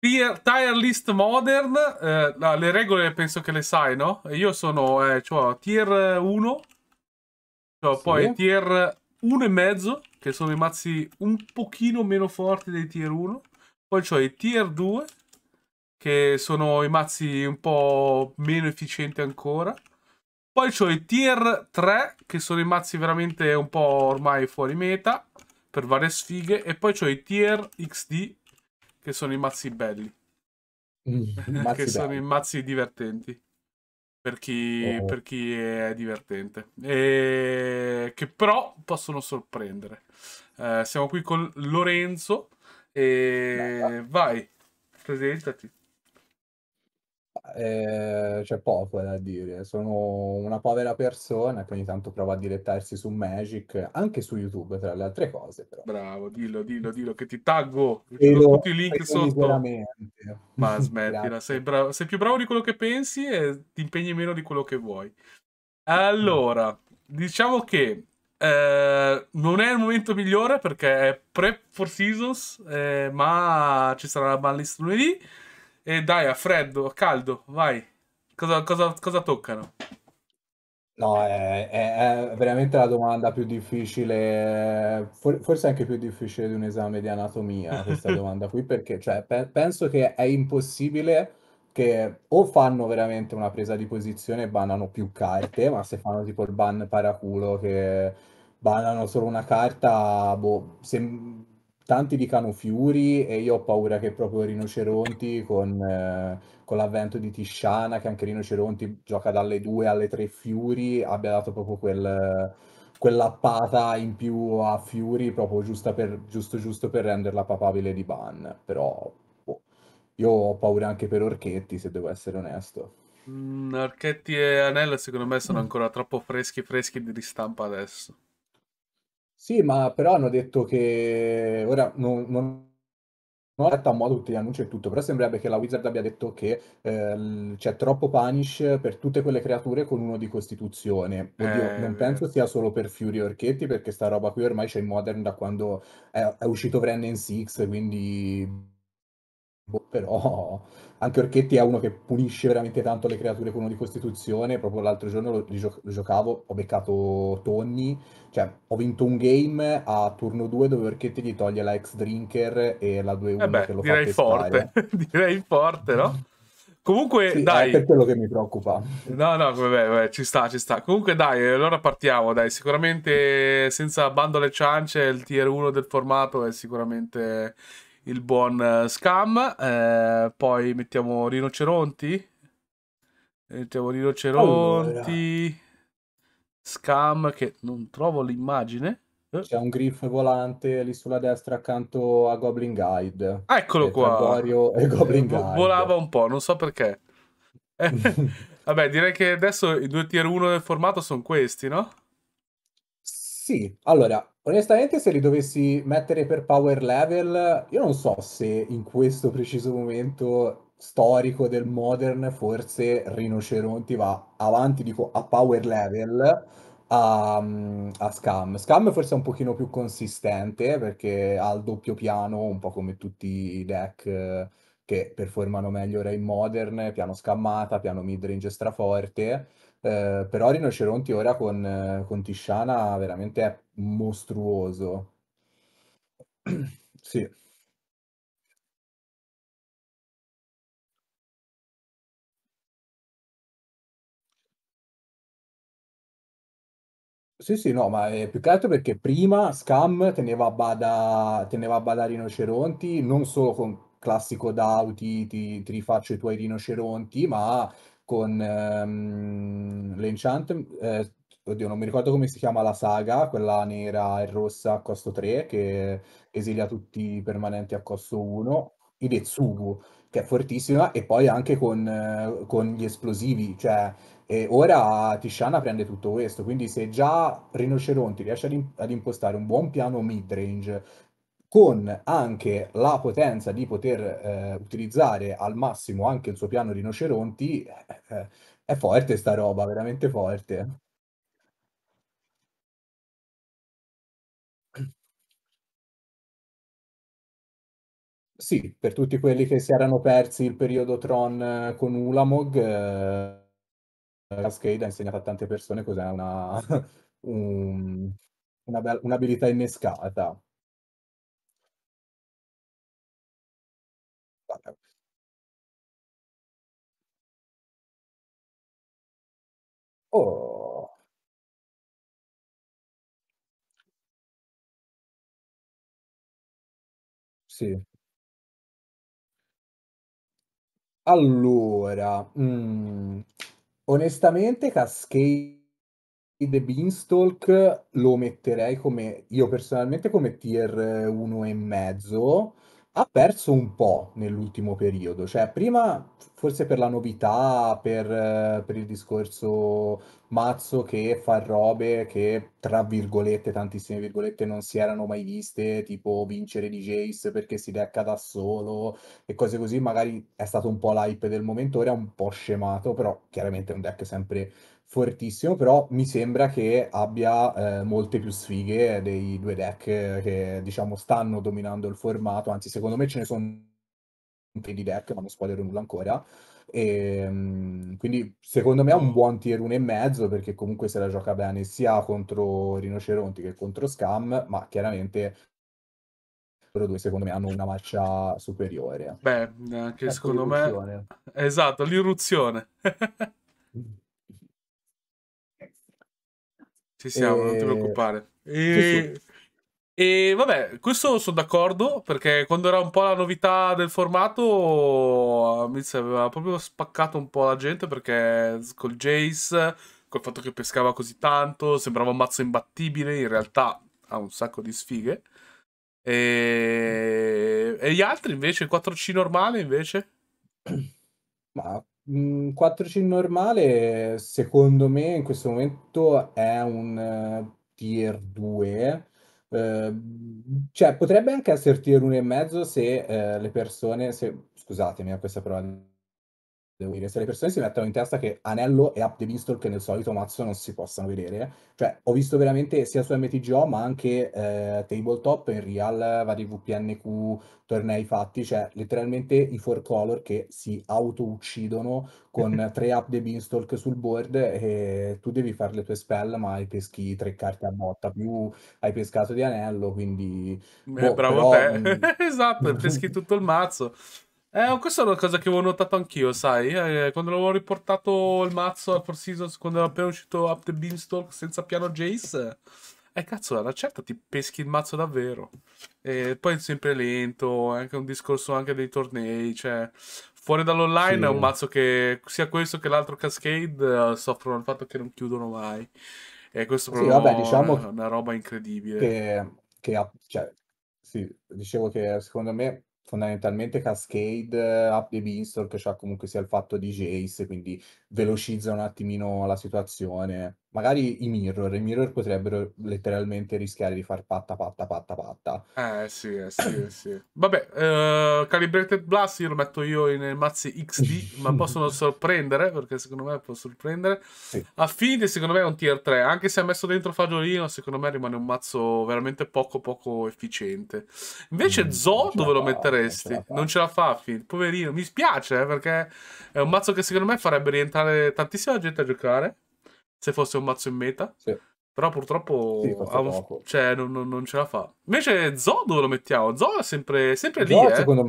Tier, tier list modern, eh, no, le regole penso che le sai, no? Io sono, eh, cioè, tier 1, cioè, sì. poi tier 1 e mezzo, che sono i mazzi un pochino meno forti dei tier 1, poi ho i tier 2, che sono i mazzi un po' meno efficienti ancora, poi ho i tier 3, che sono i mazzi veramente un po' ormai fuori meta, per varie sfighe, e poi ho i tier XD, che sono i mazzi belli. Mm, mazzi che sono i mazzi divertenti. Per chi, oh. per chi, è divertente, e che però possono sorprendere. Eh, siamo qui con Lorenzo. E... Vai, presentati eh, c'è poco da dire, sono una povera persona che ogni tanto prova a dilettarsi su Magic, anche su YouTube tra le altre cose. Però. Bravo, dillo, dillo, dillo, che ti taggo, ti do tutti i link sotto. Ma smettila, sei, bravo, sei più bravo di quello che pensi e ti impegni meno di quello che vuoi. Allora, diciamo che eh, non è il momento migliore perché è pre-4 seasons, eh, ma ci sarà la ballista lunedì. E dai, a freddo, a caldo, vai. Cosa, cosa, cosa toccano? No, è, è, è, veramente la domanda più difficile, forse anche più difficile di un esame di anatomia, questa domanda qui, perché cioè, pe penso che è impossibile che o fanno veramente una presa di posizione e banano più carte, ma se fanno tipo il ban paraculo che banano solo una carta, boh, se tanti dicano fiori e io ho paura che proprio rinoceronti con, eh, con l'avvento di Tisciana, che anche rinoceronti gioca dalle 2 alle 3 fiori, abbia dato proprio quel, quell'appata in più a fiori, proprio giusto per, giusto, giusto per renderla papabile di ban, però boh, io ho paura anche per Orchetti, se devo essere onesto. Mm, Archetti e Anella secondo me sono mm. ancora troppo freschi freschi di ristampa adesso. Sì, ma però hanno detto che ora non, non non ho a modo tutti gli annunci e tutto, però sembrerebbe che la Wizard abbia detto che eh, c'è troppo punish per tutte quelle creature con uno di costituzione. Oddio, eh, non penso sia solo per Fury Orchetti, perché sta roba qui ormai c'è in Modern da quando è, è uscito Brennan Six, quindi Boh, però anche Orchetti è uno che punisce veramente tanto le creature con uno di costituzione. Proprio l'altro giorno lo, gio- lo giocavo, ho beccato Tonni, cioè ho vinto un game a turno 2 dove Orchetti gli toglie la ex drinker e la 2-1 eh beh, che lo direi fa forte, direi forte, no? Comunque, sì, dai. È per quello che mi preoccupa. No, no, vabbè, vabbè, ci sta, ci sta. Comunque, dai, allora partiamo, dai. Sicuramente, senza bando alle ciance, il tier 1 del formato è sicuramente il buon eh, Scam. Eh, poi mettiamo Rinoceronti. Mettiamo Rinoceronti. Allora. Scam che non trovo l'immagine. Eh. C'è un griff volante lì sulla destra accanto a Goblin Guide. Ah, eccolo qua. e Goblin Guide. Volava un po', non so perché. Eh, vabbè, direi che adesso i due tier 1 del formato sono questi, no? Sì, allora, onestamente se li dovessi mettere per power level, io non so se in questo preciso momento storico del modern forse Rinoceronti va avanti, dico, a power level a, mm, a Scam. Scam forse è un pochino più consistente perché ha il doppio piano, un po' come tutti i deck eh, che performano meglio ora in modern, piano scammata, piano midrange straforte eh, però Rinoceronti ora con, eh, con Tisciana veramente è mostruoso. Sì. Sì, sì, no, ma è eh, più che altro perché prima Scam teneva a bada, teneva a bada rinoceronti, non solo con classico Dauti, ti, ti rifaccio i tuoi rinoceronti, ma con ehm, l'Enchantment, eh, oddio non mi ricordo come si chiama la saga, quella nera e rossa a costo 3 che esilia tutti i permanenti a costo 1, i Idetsugu che è fortissima e poi anche con, eh, con gli esplosivi, cioè e ora Tishana prende tutto questo, quindi se già Rinoceronti riesce ad, imp- ad impostare un buon piano mid-range con anche la potenza di poter eh, utilizzare al massimo anche il suo piano rinoceronti, eh, eh, è forte sta roba, veramente forte. Sì, per tutti quelli che si erano persi il periodo Tron eh, con Ulamog, eh, Cascade ha insegnato a tante persone cos'è una, un, una un'abilità innescata. Oh. Sì. Allora, mhmm, onestamente Cascade e Beanstalk lo metterei come io personalmente come tier 1 e mezzo ha perso un po' nell'ultimo periodo, cioè prima forse per la novità, per, eh, per, il discorso Mazzo che fa robe che tra virgolette, tantissime virgolette, non si erano mai viste, tipo vincere di Jace perché si decca da solo e cose così, magari è stato un po' l'hype del momento, ora è un po' scemato, però chiaramente è un deck sempre fortissimo, però mi sembra che abbia eh, molte più sfighe dei due deck eh, che diciamo stanno dominando il formato, anzi secondo me ce ne sono di deck, ma non spoilerò nulla ancora. E, ehm, quindi secondo me ha un buon tier 1 e mezzo perché comunque se la gioca bene sia contro Rinoceronti che contro Scam, ma chiaramente loro due secondo me hanno una marcia superiore. Beh, anche eh, ecco, secondo me... Esatto, l'irruzione. Ci siamo, e... non ti preoccupare. E... E vabbè, questo sono d'accordo perché quando era un po' la novità del formato eh, mi aveva proprio spaccato un po' la gente perché col Jace, col fatto che pescava così tanto, sembrava un mazzo imbattibile, in realtà ha un sacco di sfighe. E, e gli altri invece, il 4C normale invece? Ma 4C mm, normale, secondo me, in questo momento è un eh, tier 2. Eh, cioè, potrebbe anche essere tier 1,5 se eh, le persone, se, scusatemi a eh, questa parola devo dire, se le persone si mettono in testa che Anello e Up the Beanstalk nel solito mazzo non si possano vedere, cioè ho visto veramente sia su MTGO ma anche eh, tabletop, in real, vari VPNQ, tornei fatti, cioè letteralmente i four color che si auto-uccidono con tre Up the Beanstalk sul board e tu devi fare le tue spell ma hai peschi tre carte a botta, più hai pescato di Anello, quindi... Beh, boh, bravo però, te, mm. esatto, peschi tutto il mazzo. Eh, oh, questa è una cosa che avevo notato anch'io, sai? Eh, quando avevo riportato il mazzo a For Seasons, quando era appena uscito Up the Beanstalk senza piano Jace, eh, cazzo, alla certa ti peschi il mazzo davvero. E poi è sempre lento, è anche un discorso anche dei tornei, cioè... Fuori dall'online sì. è un mazzo che sia questo che l'altro Cascade eh, soffrono il fatto che non chiudono mai. E questo sì, vabbè, diciamo è una roba incredibile. Che, che cioè, sì, dicevo che secondo me fondamentalmente Cascade, eh, Up the Beanstalk, c'ha cioè comunque sia il fatto di Jace, quindi velocizza un attimino la situazione magari i mirror, i mirror potrebbero letteralmente rischiare di far patta patta patta patta. Eh sì, eh, sì, eh, sì. Vabbè, uh, Calibrated Blast io lo metto io in mazzi XD, ma possono sorprendere, perché secondo me può sorprendere. Sì. Affinity secondo me è un tier 3, anche se ha messo dentro fagiolino, secondo me rimane un mazzo veramente poco poco efficiente. Invece mm, Zo dove lo fa, metteresti? Non ce, non ce la fa Affinity, poverino, mi spiace eh, perché è un mazzo che secondo me farebbe rientrare tantissima gente a giocare se fosse un mazzo in meta. Sì. Però purtroppo sì, un... cioè, non, non, non, ce la fa. Invece Zo dove lo mettiamo? Zo è sempre, sempre Zo, lì. Eh. Secondo, eh.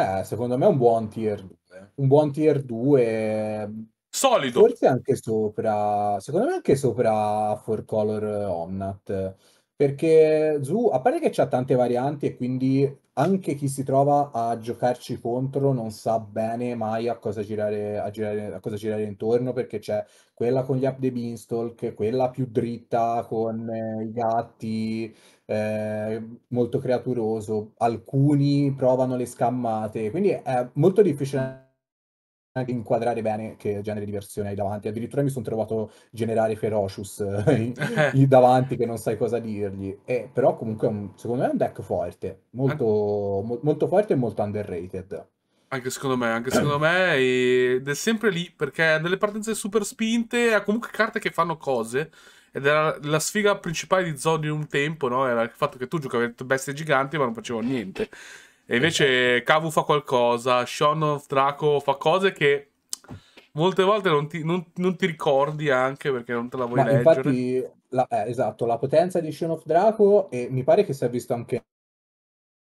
Me, eh, secondo me è un buon tier 2. Un buon tier 2. Solido. Forse anche sopra. Secondo me anche sopra 4 Color Omnat perché Zu, a parte che c'ha tante varianti e quindi anche chi si trova a giocarci contro non sa bene mai a cosa girare, a girare, a cosa girare intorno perché c'è quella con gli app dei Beanstalk, quella più dritta con eh, i gatti, eh, molto creaturoso, alcuni provano le scammate, quindi è molto difficile anche inquadrare bene che genere di versione hai davanti. Addirittura mi sono trovato generale Ferocious eh, lì davanti che non sai cosa dirgli. Eh, però comunque un, secondo me è un deck forte, molto, mo- molto forte e molto underrated. Anche secondo me, anche secondo me ed è sempre lì perché nelle partenze super spinte ha comunque carte che fanno cose. Ed era la sfiga principale di Zodi in un tempo, no? Era il fatto che tu giocavi bestie giganti ma non facevo niente. E invece Cavu fa qualcosa, Shaun of Draco fa cose che molte volte non ti, non, non ti, ricordi anche perché non te la vuoi Ma leggere. Infatti, la, eh, esatto, la potenza di Shaun of Draco e mi pare che sia visto anche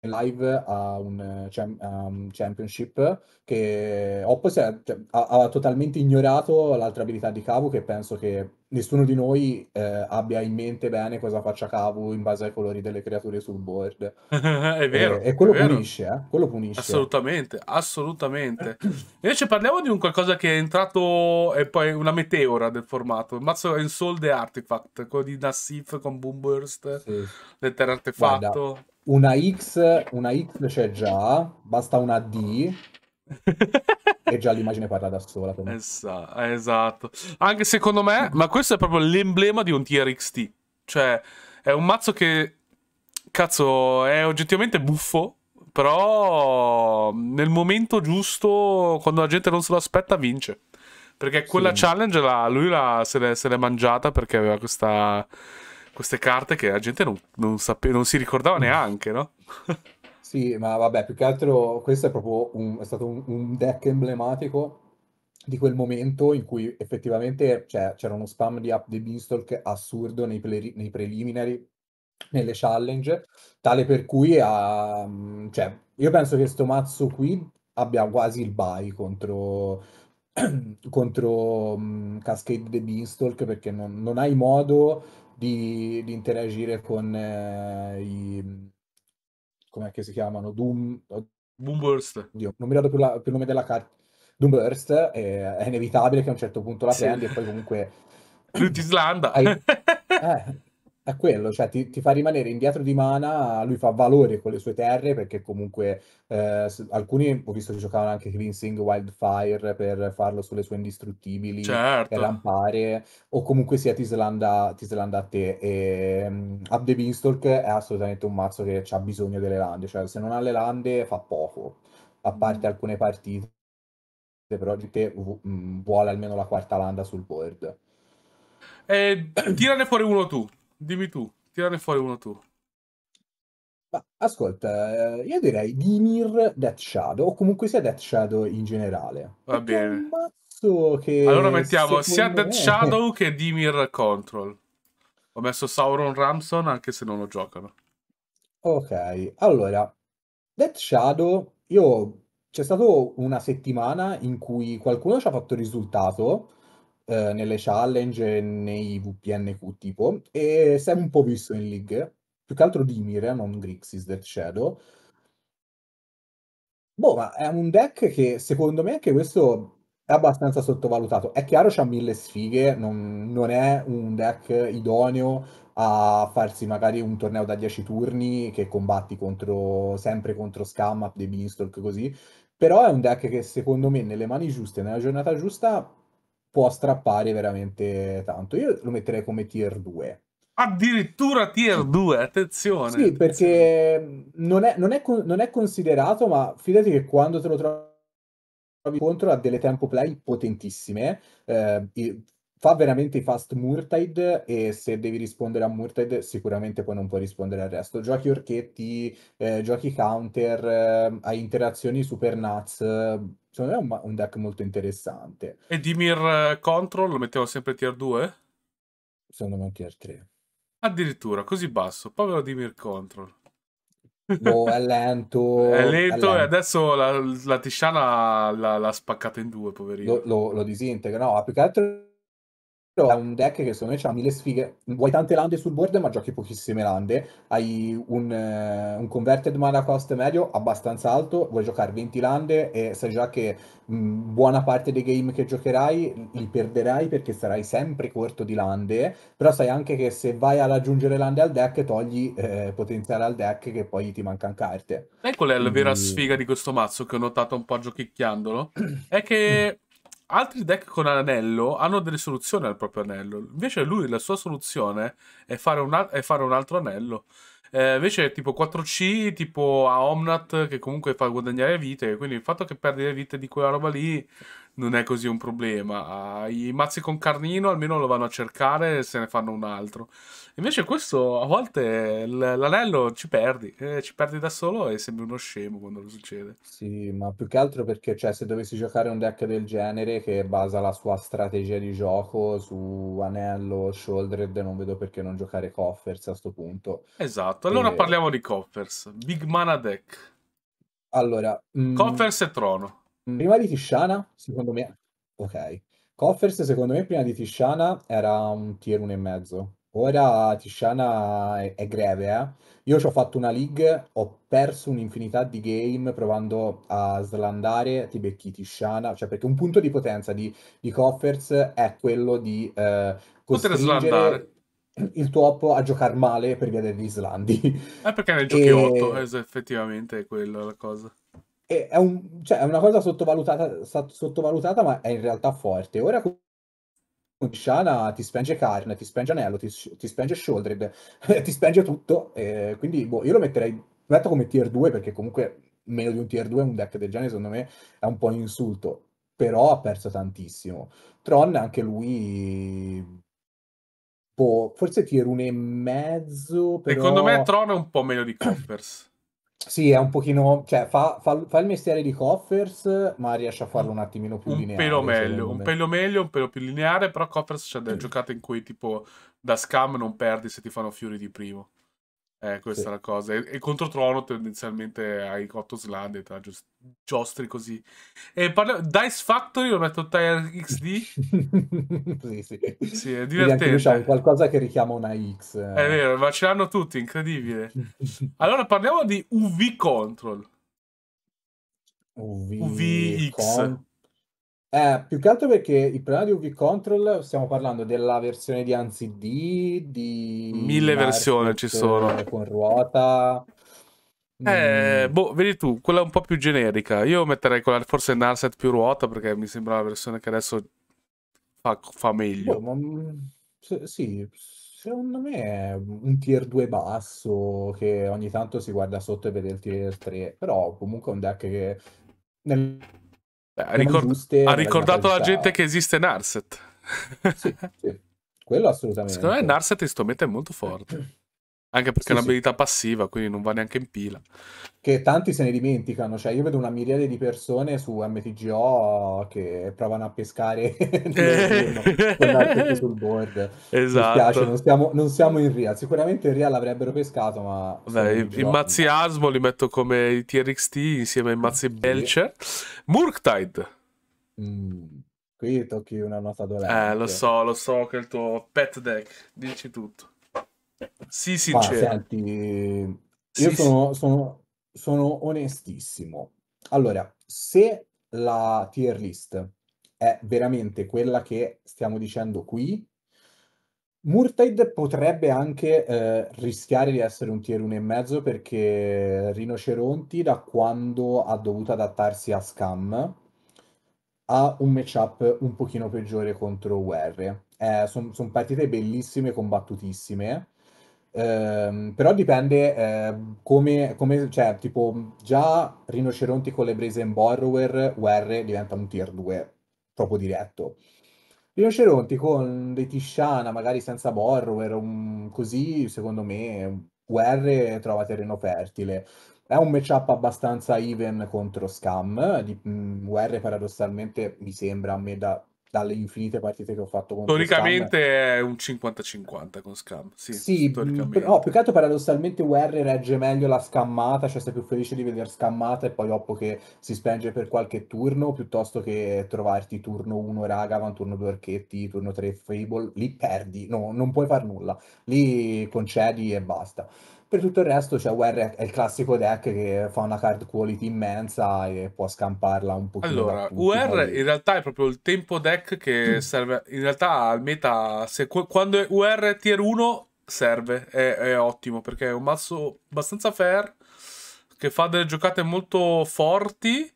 live a un, cioè, a championship che Oppos cioè, ha, ha, totalmente ignorato l'altra abilità di Cavu che penso che nessuno di noi eh, abbia in mente bene cosa faccia Cavu in base ai colori delle creature sul board. è eh, vero. E, e quello, vero. Punisce, eh? quello punisce. Assolutamente, assolutamente. Invece parliamo di un qualcosa che è entrato, e poi una meteora del formato, il mazzo in Soul The Artifact, quello di Nassif con Boomburst, sì. lettera artefatto. Guarda, una X, una X c'è già, basta una D e già l'immagine parla da sola. Esa- esatto. Anche secondo me, ma questo è proprio l'emblema di un TRXT. Cioè, è un mazzo che, cazzo, è oggettivamente buffo, però nel momento giusto, quando la gente non se lo aspetta, vince. Perché quella sì. challenge la, lui la, se, l'è, se, l'è, mangiata perché aveva questa, queste carte che la gente non, non, sape- non si ricordava mm. neanche, no? Sì, ma vabbè, più che altro questo è proprio un, è stato un, un deck emblematico di quel momento in cui effettivamente cioè, c'era uno spam di app di Beanstalk assurdo nei, ple- nei preliminari, nelle challenge, tale per cui ha, mm, cioè, io penso che sto mazzo qui abbia quasi il bye contro, contro um, Cascade the Beanstalk perché non, non hai modo di, di interagire con eh, i come che si chiamano? Doom... Doomburst. Oddio, non mi ricordo più, la, più il nome della carta. Doomburst, eh, è inevitabile che a un certo punto la sì. e poi comunque... Lui ti Hai... Eh, è quello, cioè ti, ti fa rimanere indietro di mana, lui fa valore con le sue terre perché comunque eh, alcuni ho visto che giocavano anche Cleansing Wildfire per farlo sulle sue indistruttibili e Certo. rampare, o comunque sia Tislanda, Tislanda a te. E, mm, Abde Beanstalk è assolutamente un mazzo che ha bisogno delle lande, cioè se non ha le lande fa poco, a parte mm. alcune partite, però di te mm, vuole almeno la quarta landa sul board. Eh, tirane fuori uno tu. Dimmi tu, tirane fuori uno tu. Ma ascolta, eh, io direi Dimir Death Shadow, o comunque sia Death Shadow in generale. Va bene. Che, allora mettiamo sia Death Shadow che Dimir Control. Ho messo Sauron Ramson anche se non lo giocano. Ok, allora, Death Shadow, io c'è stata una settimana in cui qualcuno ci ha fatto risultato eh, nelle challenge e nei VPNQ tipo, e sei un po' visto in league, più che altro di eh, non Grixis Death Shadow. Boh, ma è un deck che secondo me anche questo è abbastanza sottovalutato. È chiaro c'ha mille sfighe, non, non, è un deck idoneo a farsi magari un torneo da 10 turni che combatti contro, sempre contro Scam, dei Beanstalk così, però è un deck che secondo me nelle mani giuste, nella giornata giusta, può strappare veramente tanto. Io lo metterei come tier 2. Addirittura tier 2, attenzione. Sì, perché non è, non, è, non è, considerato, ma fidati che quando te lo trovi contro ha delle tempo play potentissime, eh, fa veramente i fast Murtaid e se devi rispondere a Murtaid sicuramente poi non puoi rispondere al resto. Giochi orchetti, eh, giochi counter, eh, hai interazioni super nuts, secondo me è un, un deck molto interessante. E Dimir eh, Control lo mettiamo sempre tier 2? Secondo me tier 3. Addirittura, così basso, povero Dimir Control. Boh, è lento. È lento, è lento. e adesso la, la Tishana l'ha spaccata in due, poverino. Lo, lo, lo disintegra, no, più che altro però è un deck che secondo me ha mille sfighe. Vuoi tante lande sul board, ma giochi pochissime lande. Hai un, eh, un converted mana cost medio abbastanza alto. Vuoi giocare 20 lande e sai già che mh, mm, buona parte dei game che giocherai li perderai perché sarai sempre corto di lande. Però sai anche che se vai ad aggiungere lande al deck, togli eh, potenziale al deck che poi ti mancano carte. E qual è la vera mm. sfiga di questo mazzo che ho notato un po' giochicchiandolo? È che. Mm altri deck con anello hanno delle soluzioni al proprio anello. Invece lui, la sua soluzione è fare un, è fare un altro anello. Eh, invece tipo 4C, tipo a Omnat, che comunque fa guadagnare vite. Quindi il fatto che perdi le vite di quella roba lì non è così un problema. Ah, I mazzi con Carnino almeno lo vanno a cercare e se ne fanno un altro. Invece questo a volte l'anello ci perdi, eh, ci perdi da solo e sembri uno scemo quando lo succede. Sì, ma più che altro perché cioè, se dovessi giocare un deck del genere che basa la sua strategia di gioco su anello, shouldered, non vedo perché non giocare Coffers a questo punto. Esatto, allora e... Eh. parliamo di Coffers, Big Mana Deck. Allora, mh... Mm, coffers e Trono. Prima di Tishana, secondo me, ok. Coffers, secondo me, prima di Tishana era un tier 1 e mezzo. Ora Tishana è, è greve, eh. Io ci ho fatto una league, ho perso un'infinità di game provando a slandare, ti becchi Tishana, cioè perché un punto di potenza di, di Coffers è quello di eh, costringere il tuo oppo a giocare male per via degli slandi. È eh perché nel giochi e... 8, eh, effettivamente è quella la cosa è, è, un, cioè, è una cosa sottovalutata, sottovalutata, ma è in realtà forte. Ora con Shana ti spenge carne, ti spenge anello, ti, ti spenge shouldered, ti spenge tutto. Eh, quindi boh, io lo metterei metto come tier 2 perché comunque meno di un tier 2 un deck del genere secondo me è un po' un insulto. Però ha perso tantissimo. Tron anche lui boh, forse tier 1 e mezzo. Però... Secondo me Tron è un po' meglio di Coppers. Sì, è un pochino, cioè fa, fa, fa il mestiere di Coffers, ma riesce a farlo un attimino più un lineare. Pelo meglio, un pelo meglio, un pelo più lineare, però Coffers c'è delle mm. giocate in cui tipo da scam non perdi se ti fanno fiori di primo. Eh, questa sì. è la cosa. E, e contro Trono tendenzialmente hai Cotto Slade tra giust- giostri così. E parla- Dice Factory lo metto Tire XD. sì, sì. sì, è divertente. qualcosa che richiama una X. Eh. È vero, ma ce l'hanno tutti, incredibile. allora parliamo di UV Control. UV, X. Con- eh, più che altro perché il problema di UV Control stiamo parlando della versione di Anzi d di... Mille versioni ci sono. Con ruota. Eh, mm. boh, vedi tu, quella un po' più generica. Io metterei quella forse Narset più ruota perché mi sembra la versione che adesso fa, fa meglio. Boh, ma, mm, se, sì, secondo me è un tier 2 basso che ogni tanto si guarda sotto e vede il tier 3, però comunque è un deck che nel eh, ha, ricord- esiste, ha ricordato la gente che esiste Narset. Sì, sì. quello assolutamente. Secondo me Narset in questo momento molto forte. Anche perché sì, è un'abilità sì. passiva, quindi non va neanche in pila. Che tanti se ne dimenticano, cioè io vedo una miriade di persone su MTGO che provano a pescare eh. sul board. Esatto. Mi spiace, non siamo, non siamo, in Real. Sicuramente in Real avrebbero pescato, ma... Beh, i, i mazzi Asmo li metto come i TRXT insieme ai mazzi sì. Belcher. Murktide. Mm, qui tocchi una nota dolente. Eh, lo so, lo so che è il tuo pet deck, dici tutto. Sì, sincero. senti, io sì, sono, sono, sono onestissimo. Allora, se la tier list è veramente quella che stiamo dicendo qui, Murtaid potrebbe anche eh, rischiare di essere un tier 1,5 perché Rinoceronti, da quando ha dovuto adattarsi a Scam, ha un matchup un pochino peggiore contro UR. Eh, Sono son partite bellissime, combattutissime, Ehm, però dipende eh, come, come, cioè, tipo, già rinoceronti con le prese in borrower, UR diventa un tier 2 proprio diretto. Rinoceronti con dei Tishana, magari senza borrower, un, così, secondo me, UR trova terreno fertile. È un matchup abbastanza even contro Scam. Di, mh, mm, UR paradossalmente mi sembra a me da dalle infinite partite che ho fatto con Storicamente Scam. è un 50-50 con Scam. Sì, sì mm, per, no, più che altro paradossalmente UR regge meglio la scammata, cioè sei più felice di vedere scammata e poi dopo che si spenge per qualche turno piuttosto che trovarti turno 1 Ragavan, turno 2 Archetti, turno 3 Fable, lì perdi, no, non puoi far nulla, lì concedi e basta. Per tutto il resto, cioè, Ware è il classico deck che fa una card quality immensa e può scamparla un pochino Allora, UR in realtà è proprio il tempo deck che serve. In realtà al meta, se, quando è UR tier 1 serve, è, è ottimo perché è un mazzo abbastanza fair che fa delle giocate molto forti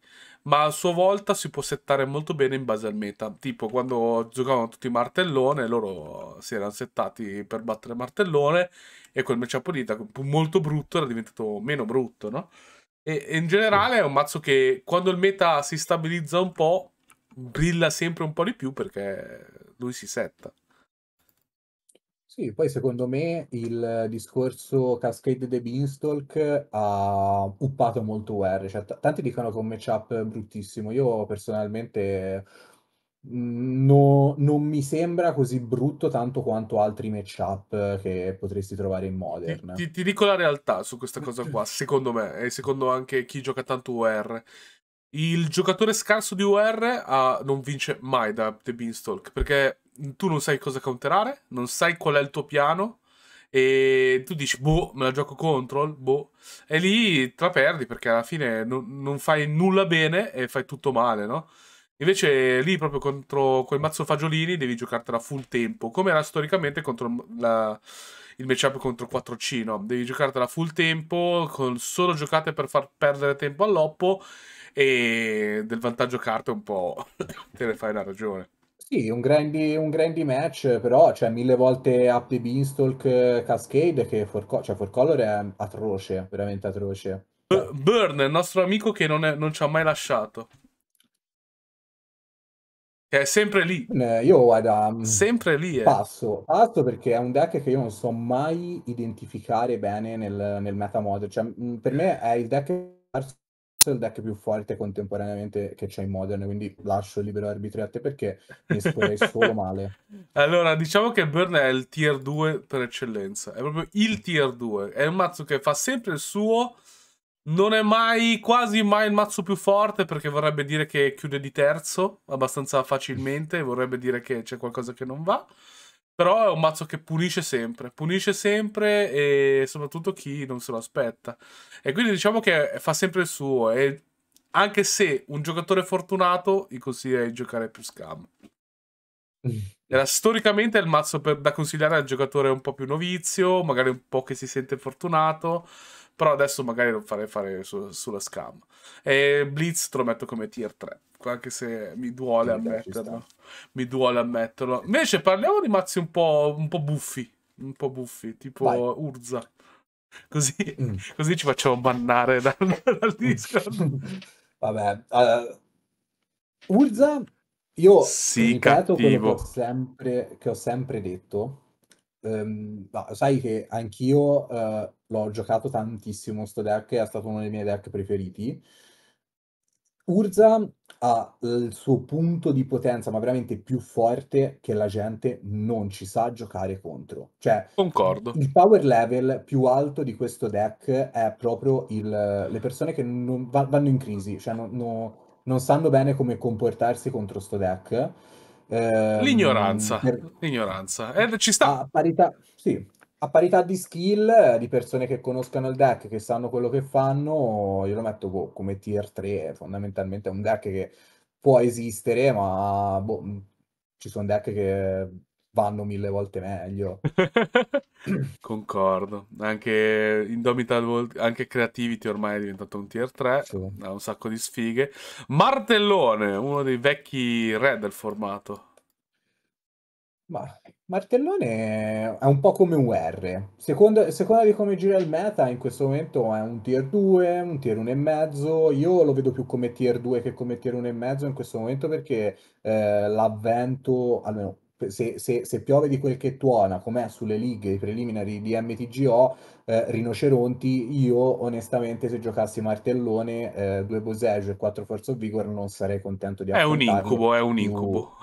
ma a sua volta si può settare molto bene in base al meta. Tipo quando giocavano tutti martellone, loro si erano settati per battere martellone e quel matchup lì da molto brutto era diventato meno brutto, no? E, in generale è un mazzo che quando il meta si stabilizza un po', brilla sempre un po' di più perché lui si setta. Sì, poi secondo me il discorso Cascade the Beanstalk ha uppato molto UR, cioè, t- tanti dicono che è un matchup bruttissimo, io personalmente no, non mi sembra così brutto tanto quanto altri matchup che potresti trovare in Modern. Ti, ti, dico la realtà su questa cosa qua, secondo me, e secondo anche chi gioca tanto UR. Il giocatore scarso di UR ha, ah, non vince mai da The Beanstalk, perché tu non sai cosa counterare, non sai qual è il tuo piano, e tu dici, boh, me la gioco control, boh, e lì te la perdi perché alla fine non, non fai nulla bene e fai tutto male, no? Invece lì proprio contro quel mazzo fagiolini devi giocartela full tempo, come era storicamente contro la, il matchup contro 4C, no? Devi giocartela full tempo, con solo giocate per far perdere tempo all'oppo e del vantaggio carte un po' te ne fai una ragione. Sì, un grindy, un grindy match, però c'è cioè, mille volte up di Beanstalk eh, Cascade che for, cioè, for Color è atroce, veramente atroce. B Burn, il nostro amico che non, è, non ci ha mai lasciato è sempre lì. Eh, io guarda, mm, sempre lì. Eh. Passo, passo perché è un deck che io non so mai identificare bene nel, nel metamod. Cioè, mm, per me è il deck il deck più forte contemporaneamente che c'è in Modern, quindi lascio libero arbitrio a te perché mi esporrei solo male. Allora, diciamo che Burn è il tier 2 per eccellenza, è proprio il tier 2, è un mazzo che fa sempre il suo, non è mai, quasi mai il mazzo più forte perché vorrebbe dire che chiude di terzo abbastanza facilmente, vorrebbe dire che c'è qualcosa che non va. Però è un mazzo che punisce sempre, punisce sempre e soprattutto chi non se lo aspetta. E quindi diciamo che fa sempre il suo e anche se un giocatore fortunato gli consiglierei di giocare più scam. Era storicamente il mazzo per, da consigliare al giocatore un po' più novizio, magari un po' che si sente fortunato, però adesso magari lo farei fare su, sulla scam. E Blitz te lo metto come tier 3, anche se mi duole sì, ammetterlo. Mi duole ammetterlo. Invece parliamo di mazzi un po', un po buffi, un po' buffi, tipo Vai. Urza. Così, mm. così, ci facciamo bannare dal, dal Discord. Vabbè, uh, Urza io sì, ripeto quello che ho sempre, che ho sempre detto. Um, sai che anch'io uh, l'ho giocato tantissimo sto deck, è stato uno dei miei deck preferiti. Urza ha il suo punto di potenza, ma veramente più forte, che la gente non ci sa giocare contro. Cioè, Concordo. il power level più alto di questo deck è proprio il, le persone che non, vanno in crisi, cioè non, non non sanno bene come comportarsi contro sto deck. Eh, l'ignoranza, per... l'ignoranza. Eh, ci sta. A parità, sì, a parità di skill, eh, di persone che conoscano il deck, che sanno quello che fanno, io lo metto boh, come tier 3, eh, fondamentalmente è un deck che può esistere, ma boh, ci sono deck che vanno mille volte meglio. Concordo. Anche Indomitable, World, anche Creativity ormai è diventato un tier 3, sì. ha un sacco di sfighe. Martellone, uno dei vecchi re del formato. Ma Martellone è un po' come un R. Secondo, seconda di come gira il meta, in questo momento è un tier 2, un tier 1 e mezzo. Io lo vedo più come tier 2 che come tier 1 e mezzo in questo momento perché eh, l'avvento, almeno se, se, se, piove di quel che tuona, com'è sulle lighe preliminari di MTGO, eh, rinoceronti, io onestamente se giocassi martellone, eh, due Bosage e quattro Force of Vigor non sarei contento di affrontarlo. È un incubo, è un incubo.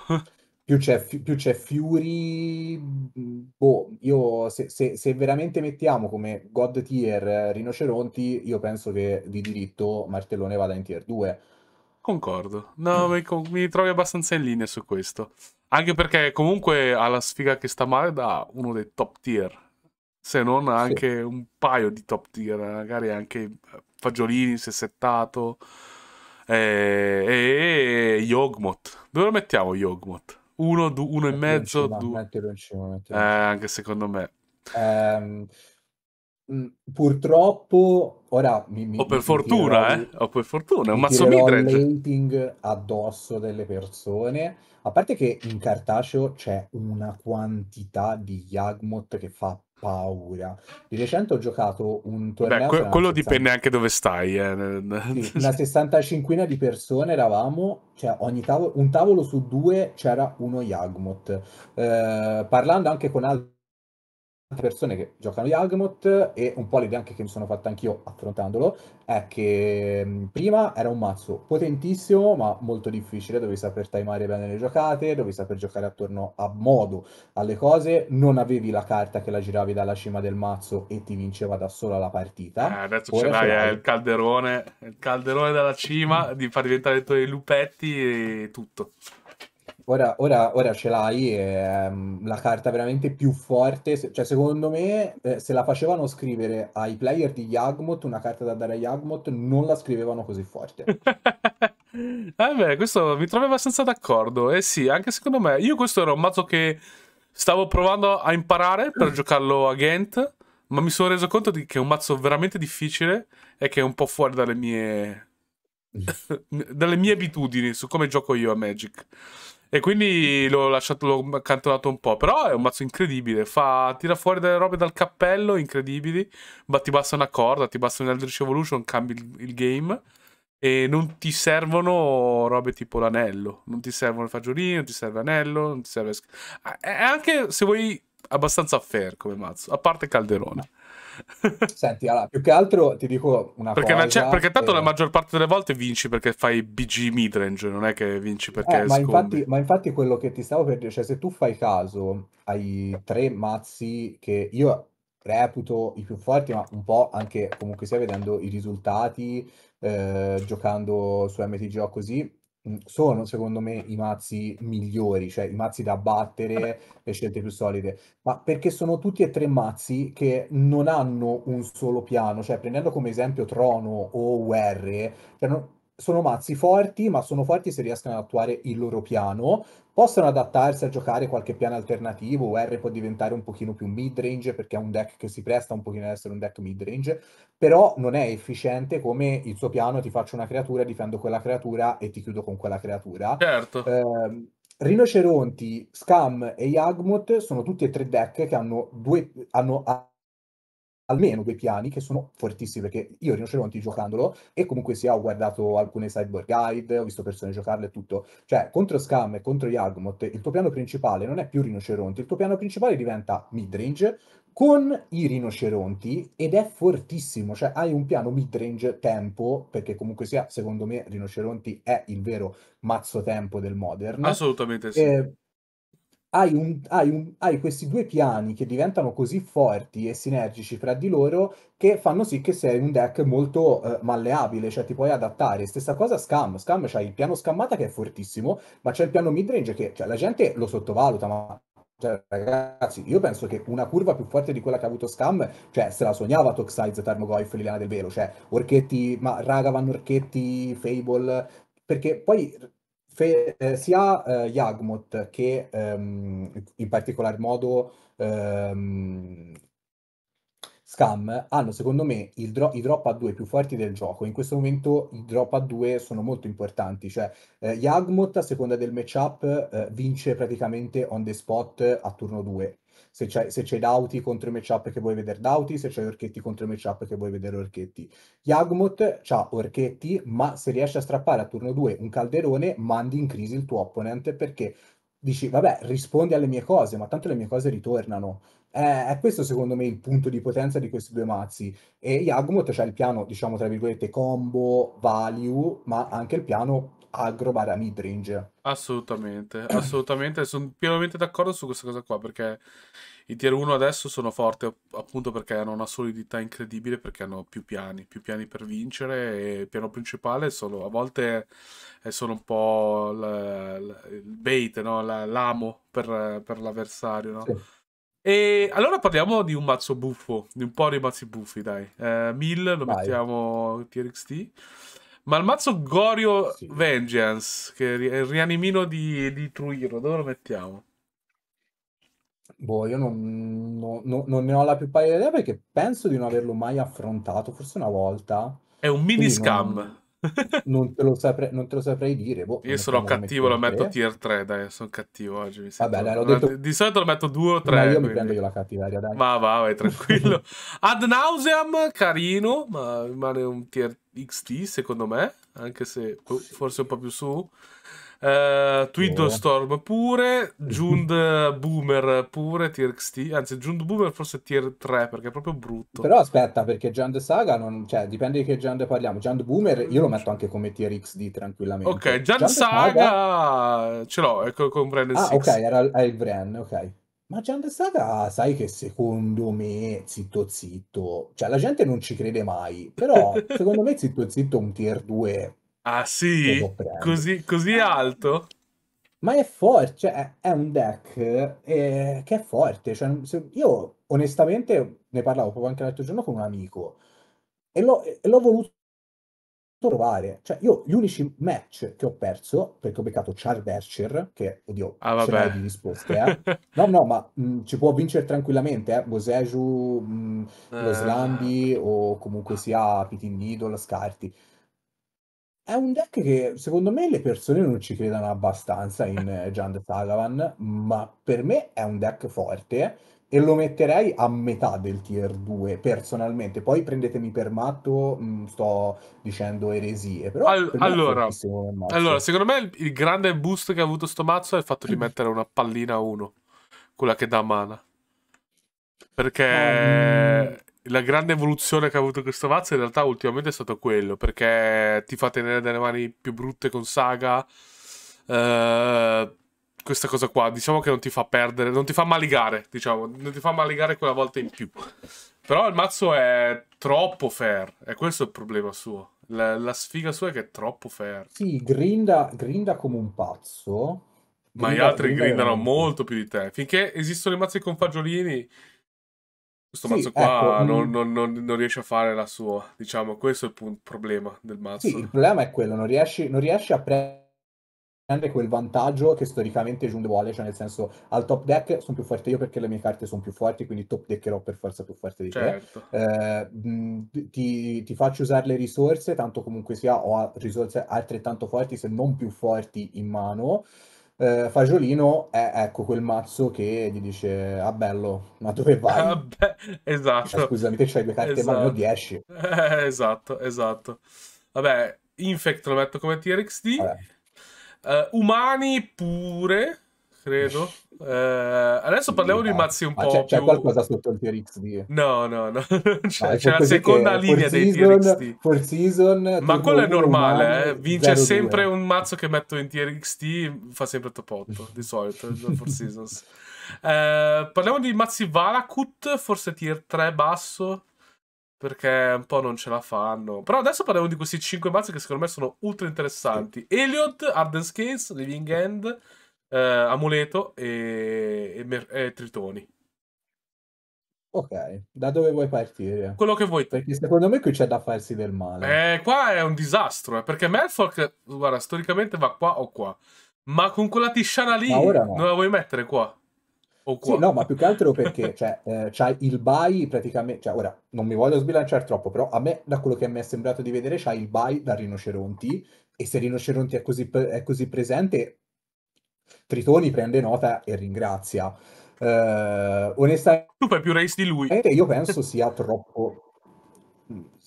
Più, c'è, più c'è, Fury, boh, io se, se, veramente mettiamo come God Tier eh, rinoceronti, io penso che di diritto martellone vada in Tier 2. Concordo, no, mm. mi trovi abbastanza in linea su questo. Anche perché comunque ha la sfiga che sta male da uno dei top tier. Se non anche sì. un paio di top tier, magari anche eh, Fagiolini si è settato. Eh, e, e Yogmot. Dove lo mettiamo Yogmot? Uno, du, uno e mezzo, due. Eh, anche secondo me. Um, Mm, purtroppo ora mi, mi, o per eh? mi fortuna tirerò, eh o per fortuna un mazzo midrange rating addosso delle persone a parte che in cartaceo c'è una quantità di Yagmoth che fa paura di recente ho giocato un torneo Beh, que- quello 60... dipende anche dove stai eh. sì, una 65 di persone eravamo cioè ogni tavolo un tavolo su due c'era uno Yagmoth eh, parlando anche con altri persone che giocano Yagmoth e un po' l'idea anche che mi sono fatta anch'io affrontandolo è che mm, prima era un mazzo potentissimo ma molto difficile, dovevi saper timare bene le giocate, dovevi saper giocare attorno a modo alle cose, non avevi la carta che la giravi dalla cima del mazzo e ti vinceva da sola la partita. Eh, adesso Ora ce eh, l'hai, il calderone, il calderone dalla cima, di far diventare i tuoi lupetti e tutto. Ora, ora, ora ce l'hai, è ehm, la carta veramente più forte, cioè secondo me eh, se la facevano scrivere ai player di Yagmoth, una carta da dare a Yagmoth, non la scrivevano così forte. eh beh, questo mi trovo abbastanza d'accordo, eh sì, anche secondo me, io questo era un mazzo che stavo provando a imparare per mm. giocarlo a Ghent, ma mi sono reso conto che è un mazzo veramente difficile e che è un po' fuori dalle mie, mm. dalle mie abitudini su come gioco io a Magic. E quindi l'ho lasciato, l'ho accantonato un po'. Però è un mazzo incredibile. Fa, tira fuori delle robe dal cappello incredibili. Ma ti basta una corda, ti basta un Eldritch Evolution, cambi il, il game. E non ti servono robe tipo l'anello. Non ti servono il fagiolino, non ti serve l'anello, non ti serve. È anche se vuoi abbastanza fair come mazzo. A parte Calderone. Senti, allora, più che altro ti dico una perché cosa. Cioè, perché tanto e... la eh, maggior parte delle volte vinci perché fai BG midrange, non è che vinci eh, perché eh, ma, infatti, ma infatti, quello che ti stavo per dire, cioè se tu fai caso ai tre mazzi che io reputo i più forti, ma un po' anche comunque sia vedendo i risultati, eh, giocando su MTGO così, Mhmm, sono secondo me i mazzi migliori, cioè i mazzi da battere, le scelte più solide, ma perché sono tutti e tre mazzi che non hanno un solo piano, cioè prendendo come esempio Trono o UR, cioè non, sono mazzi forti, ma sono forti se riescono ad attuare il loro piano. Possono adattarsi a giocare qualche piano alternativo, R può diventare un pochino più midrange perché è un deck che si presta un pochino ad essere un deck midrange, range però non è efficiente come il suo piano ti faccio una creatura, difendo quella creatura e ti chiudo con quella creatura. Certo. Eh, Rinoceronti, Scam e Yagmoth sono tutti e tre deck che hanno due... Hanno, almeno due piani che sono fortissimi perché io Rinoceronti giocandolo e comunque sia ho guardato alcune cyborg guide, ho visto persone giocarle e tutto, cioè contro Scam e contro Yagmoth il tuo piano principale non è più Rinoceronti, il tuo piano principale diventa midrange con i rinoceronti ed è fortissimo, cioè hai un piano midrange tempo, perché comunque sia, secondo me, rinoceronti è il vero mazzo tempo del modern. Assolutamente sì. E eh, hai, un, hai, un, hai, questi due piani che diventano così forti e sinergici fra di loro che fanno sì che sei un deck molto eh, malleabile, cioè ti puoi adattare. Stessa cosa Scam, Scam c'ha il piano scammata che è fortissimo, ma c'è il piano midrange che cioè, la gente lo sottovaluta, ma cioè, ragazzi, io penso che una curva più forte di quella che ha avuto Scam, cioè se la sognava Toxize, Tarmogoyf, Liliana del Velo, cioè Orchetti, ma raga vanno Orchetti, Fable, perché poi Fe, eh, sia eh, Yagmoth che ehm, in particolar modo ehm, Scam hanno secondo me dro- i drop a 2 più forti del gioco. In questo momento i drop a 2 sono molto importanti, cioè eh, Yagmoth a seconda del matchup eh, vince praticamente on the spot a turno 2 se c'è, se c'è Dauti contro i matchup che vuoi vedere Dauti, se c'è Orchetti contro i matchup che vuoi vedere Orchetti. Yagmoth ha Orchetti, ma se riesci a strappare a turno 2 un calderone, mandi in crisi il tuo opponent perché dici, vabbè, rispondi alle mie cose, ma tanto le mie cose ritornano. è questo secondo me il punto di potenza di questi due mazzi. E Yagmoth c'ha il piano, diciamo tra virgolette, combo, value, ma anche il piano aggro vada mid range. Assolutamente, assolutamente, sono pienamente d'accordo su questa cosa qua perché i tier 1 adesso sono forti appunto perché hanno una solidità incredibile perché hanno più piani, più piani per vincere e il piano principale sono, a volte è solo un po' il bait, no? l'amo per, per l'avversario. No? Sì. E allora parliamo di un mazzo buffo, di un po' di mazzi buffi dai. Eh, 1000 lo Vai. mettiamo TRXT. Ma il mazzo Gorio sì. Vengeance, che è il rianimino di, di Truiro, dove lo mettiamo? Boh, io non, no, non ne ho la più pallida idea perché penso di non averlo mai affrontato, forse una volta. È un mini Quindi scam. Non... non, te sapre, non, te lo saprei, dire. Boh, Io sono cattivo, lo metto tier 3, dai, sono cattivo oggi. Vabbè, dai, detto... Di solito lo metto 2 o 3. Ma io quindi... mi prendo io la cattiveria, dai. Ma va, vai, tranquillo. Ad nauseam, carino, ma rimane un tier XT secondo me, anche se boh, forse un po' più su. Uh, eh, Twiddlestorm pure, Jund Boomer pure, Tier XT, anzi Jund Boomer forse Tier 3 perché è proprio brutto. Però aspetta perché Jund Saga, non, cioè dipende di che Jund parliamo, Jund Boomer io lo metto anche come Tier XD tranquillamente. Ok, Jund, Jund Saga... Saga... ce l'ho, ecco, con Bren ah, 6. ok, era il Bren, ok. Ma c'è una Saga, sai che secondo me, zitto zitto, cioè la gente non ci crede mai, però secondo me zitto zitto un tier 2. Ah sì? Così, così eh. alto? Ma è forte, cioè, è un deck eh, che è forte. Cioè, se, io onestamente ne parlavo proprio anche l'altro giorno con un amico e l'ho, e l'ho voluto provare. Cioè, io gli unici match che ho perso, perché ho beccato Char Bercher, che, oddio, ah, vabbè. di risposte, eh. No, no, ma mh, mm, ci può vincere tranquillamente, eh. Boseju, mh, mm, eh. Los o comunque sia Pitin Needle, Scarti. È un deck che secondo me le persone non ci credano abbastanza in eh, Jan Sagavan, ma per me è un deck forte e lo metterei a metà del tier 2 personalmente poi prendetemi per matto mh, mm, sto dicendo eresie però All- per allora, allora, secondo me il, il, grande boost che ha avuto sto mazzo è il fatto di mm. mettere una pallina 1 quella che dà mana perché um... la grande evoluzione che ha avuto questo mazzo in realtà ultimamente è stato quello perché ti fa tenere delle mani più brutte con saga eh, questa cosa qua, diciamo che non ti fa perdere, non ti fa maligare, diciamo, non ti fa maligare quella volta in più. Però il mazzo è troppo fair, e questo è il problema suo. La, la sfiga sua è che è troppo fair. Sì, grinda, grinda come un pazzo. Grinda, Ma gli altri grinda grindano molto più di te. Finché esistono i mazzi con fagiolini, questo sì, mazzo qua ecco, mm. non, non, non, non, riesce a fare la sua. Diciamo, questo è il problema del mazzo. Sì, il problema è quello, non riesci, riesci a prendere prendere quel vantaggio che storicamente Jund vuole, cioè nel senso al top deck sono più forte io perché le mie carte sono più forti, quindi top deckerò per forza più forte di certo. te. Eh, ti, ti, faccio usare le risorse, tanto comunque sia ho risorse altrettanto forti se non più forti in mano. Eh, Fagiolino è ecco quel mazzo che gli dice ah bello ma dove vai? Ah, esatto. Cioè, scusami te c'hai due carte esatto. ma ne ho 10. esatto, esatto. Vabbè, Infect lo metto come TRXD. Vabbè eh, umani pure, credo. Eh, adesso parliamo di mazzi un po' c'è, più... qualcosa sotto il TRX di... No, no, no. C'è, ah, c'è la seconda linea dei TRXT. For season... Ma quello è normale, umano, eh. Vince sempre un mazzo che metto in TRXT, fa sempre top 8, di solito, For Seasons. Eh, parliamo di mazzi Valakut, forse tier 3 basso. Perché un po' non ce la fanno. Però adesso parliamo di questi 5 mazzi che secondo me sono ultra interessanti. Elliot, Arden Scales, Living End, eh, Amuleto e, e, e Tritoni. Ok, da dove vuoi partire? Quello che vuoi. Perché secondo me qui c'è da farsi del male. Eh, qua è un disastro, eh, perché Melfork, guarda, storicamente va qua o qua. Ma con quella Tisciana lì no. non la vuoi mettere qua? O qua. Sì, no, ma più che altro perché cioè, eh, c'hai il buy praticamente, cioè, ora non mi voglio sbilanciare troppo, però a me da quello che mi è sembrato di vedere c'hai il buy da rinoceronti e se rinoceronti è così, è così presente, Tritoni prende nota e ringrazia. Eh, onestamente, tu fai più race di lui. Io penso sia troppo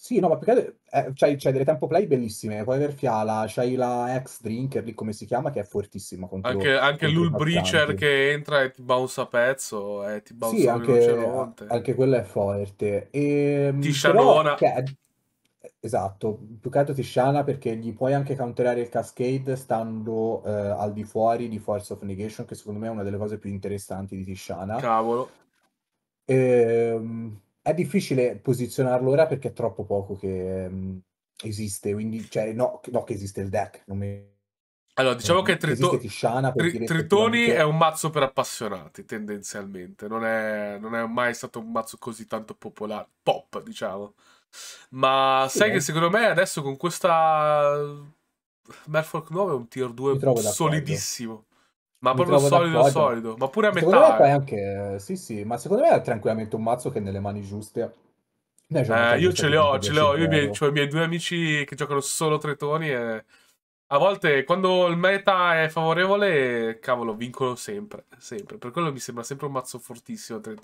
sì, no, ma perché eh, c'hai, c'hai delle tempo play bellissime. Puoi aver Fiala, c'hai la ex Drinker, lì come si chiama, che è fortissima. Contro, anche anche l'Ul Breacher che entra e ti bounce a pezzo, e eh, ti bounce sì, anche, anche quella è forte. E, ehm, ti scianona. Esatto, più che altro ti perché gli puoi anche counterare il Cascade stando eh, al di fuori di Force of Negation, che secondo me è una delle cose più interessanti di Tishana. Cavolo. Ehm, è difficile posizionarlo ora perché è troppo poco che um, esiste, quindi cioè, no, no, che esiste il deck. Mi... Allora, diciamo non eh, che Trito... Tri- Tritoni è un mazzo per appassionati, tendenzialmente. Non è, non è mai stato un mazzo così tanto popolare, pop, diciamo. Ma sì, sai eh. che secondo me adesso con questa Merfolk 9 è un tier 2 solidissimo. Ma proprio solido, solido. Ma pure a metà. Secondo me qua è eh. anche... Sì, sì, ma secondo me è tranquillamente un mazzo che è nelle mani giuste... eh, io ce le ho, ce li ho. Io miei, cioè, i miei due amici che giocano solo tre e... A volte quando il meta è favorevole, cavolo, vincono sempre, sempre. Per quello mi sembra sempre un mazzo fortissimo tre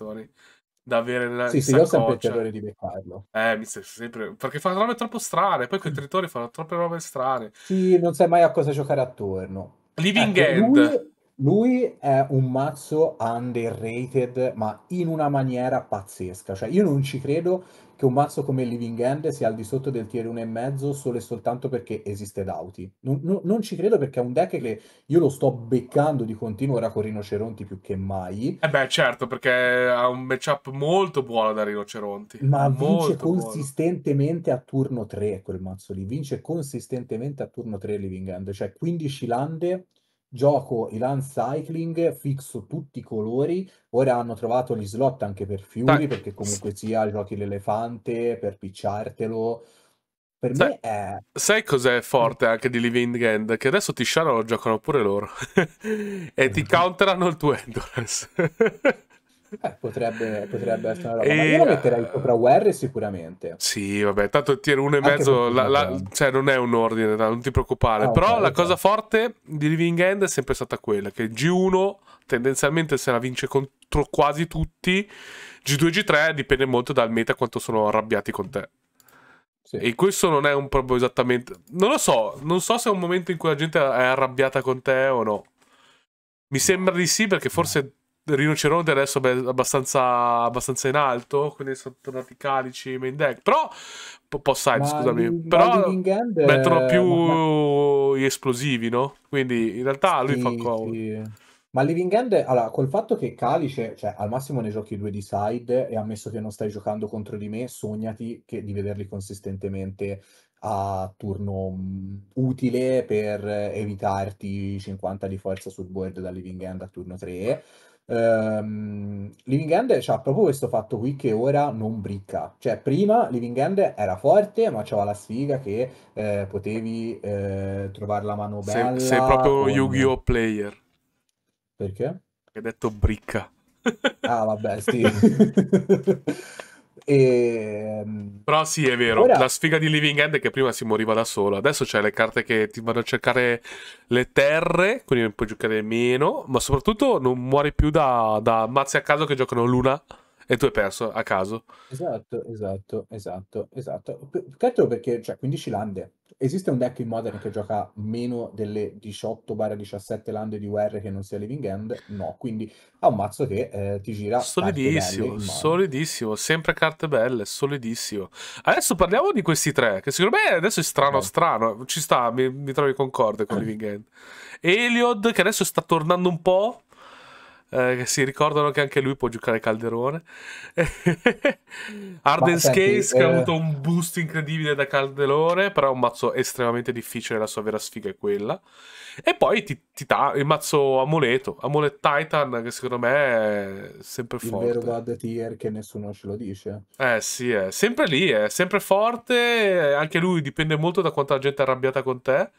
da avere nella Sì, sì, io ho sempre il terrore di beccarlo. Eh, mi sembra sempre... Perché fanno robe troppo strane, poi quei territori fanno troppe robe strane. Sì, non sai mai a cosa giocare attorno. Living ecco, End. Lui... Lui è un mazzo underrated, ma in una maniera pazzesca. Cioè, io non ci credo che un mazzo come Living End sia al di sotto del tier 1,5 solo e soltanto perché esiste Dauti. Non, non, non, ci credo perché è un deck che io lo sto beccando di continuo ora con Rinoceronti più che mai. Eh beh, certo, perché ha un matchup molto buono da Rinoceronti. Ma molto vince consistentemente buono. a turno 3 quel mazzo lì. Vince consistentemente a turno 3 Living End. Cioè, 15 lande gioco il Land Cycling, fixo tutti i colori, ora hanno trovato gli slot anche per Fury, perché comunque sia giochi l'elefante, per picciartelo, per sai, me è... Sai cos'è forte anche di Living End? Che adesso ti Tishara lo giocano pure loro e ti counterano il tuo Endurance. Eh, potrebbe, potrebbe, essere una roba. E... io la metterei eh, sopra UR sicuramente. Sì, vabbè, tanto il tier 1 e mezzo la, la, cioè, non è un ordine, non ti preoccupare. Ah, Però okay, la okay. cosa forte di Living End è sempre stata quella che G1 tendenzialmente se la vince contro quasi tutti, G2 e G3 dipende molto dal meta quanto sono arrabbiati con te. Sì. E questo non è un proprio esattamente... Non lo so, non so se è un momento in cui la gente è arrabbiata con te o no. Mi sembra di sì perché forse rinoceronte adesso è abbastanza, abbastanza, in alto, quindi sono tornati calici main deck. Però, post side, scusami, in, però mettono più è... gli esplosivi, no? Quindi in realtà lui fa comodo. Sì. Ma Living End, allora, col fatto che Calice, cioè al massimo ne giochi due di side e ammesso che non stai giocando contro di me, sognati che, di vederli consistentemente a turno utile per evitarti 50 di forza sul board da Living End a turno 3 Um, Living End ha proprio questo fatto qui che ora non bricca. Cioè, prima Living End era forte, ma c'aveva la sfiga che eh, potevi eh, trovare la mano bella. Sei, sei proprio con... Yu-Gi-Oh! player. Perché? Hai detto bricca. Ah, vabbè, sì. E... Ehm, Però sì, è vero, Ora... la sfiga di Living End è che prima si moriva da solo, adesso c'è le carte che ti vanno a cercare le terre, quindi non puoi giocare meno, ma soprattutto non muori più da, da mazzi a caso che giocano l'una e tu hai perso a caso. Esatto, esatto, esatto, esatto. Peccato perché, cioè, 15 lande. Esiste un deck in Modern che gioca meno delle 18-17 lande di UR che non sia Living End? No, quindi ha un mazzo che eh, ti gira. Solidissimo, solidissimo, sempre carte belle, solidissimo. Adesso parliamo di questi tre, che secondo me adesso è strano, eh. strano, ci sta, mi, mi trovi concorde con Living End. Eliod, che adesso sta tornando un po', eh, si ricordano che anche lui può giocare Calderone. Arden Scales che ha eh, avuto un boost incredibile da Calderone, però è un mazzo estremamente difficile, la sua vera sfiga è quella. E poi ti, ti ta- il mazzo Amuleto, Amulet Titan, che secondo me è sempre il forte. Il vero God Tier che nessuno ce lo dice. Eh sì, è sempre lì, è sempre forte, anche lui dipende molto da quanta gente è arrabbiata con te.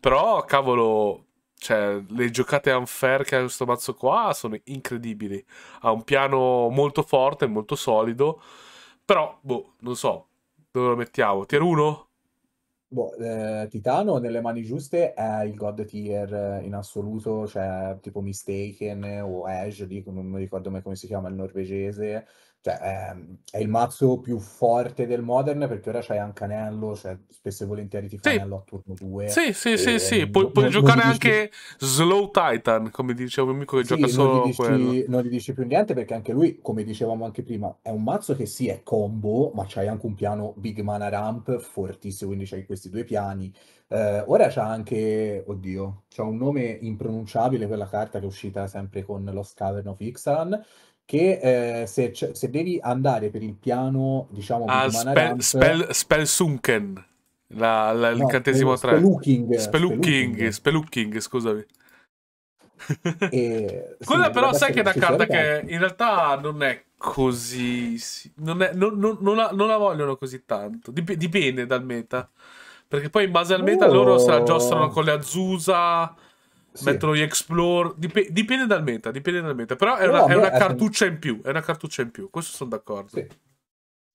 Però, cavolo, cioè, le giocate unfair che ha questo mazzo qua sono incredibili. Ha un piano molto forte, molto solido. Però, boh, non so dove lo mettiamo. Tier 1? Boh, eh, Titano nelle mani giuste è il god tier eh, in assoluto, cioè tipo Mistaken o Edge, non mi ricordo mai come si chiama il norvegese, cioè, è, ehm, è il mazzo più forte del Modern perché ora c'hai anche Anello, cioè spesso e volentieri ti fa sì. Anello a turno 2. Sì, sì, sì, sì. Pu- ehm, non, puoi non giocare anche Slow Titan, come diceva un amico che sì, gioca solo dici, quello. Non gli dici più niente perché anche lui, come dicevamo anche prima, è un mazzo che sì è combo, ma c'hai anche un piano Big Mana Ramp fortissimo, quindi c'hai questi due piani. Eh, ora c'ha anche, oddio, c'ha un nome impronunciabile per la carta che è uscita sempre con lo Cavern of Ixalan che eh, se, se, devi andare per il piano, diciamo, ah, spell, ramp, spell, spell Sunken, la, la, no, l'incantesimo spell, 3. Spelluking. Spelluking, scusami. E, Quella sì, però sai che è una carta che in realtà non è così... Non, è, non, non, non la, la, vogliono così tanto, Dip, dipende dal meta. Perché poi in base al meta oh. loro se la giostrano con le Azusa sì. Mettono gli explore. Dip- dipende dal meta, dipende dal meta. Però è Però una, è una cartuccia in più. È una cartuccia in più. Questo sono d'accordo. Sì.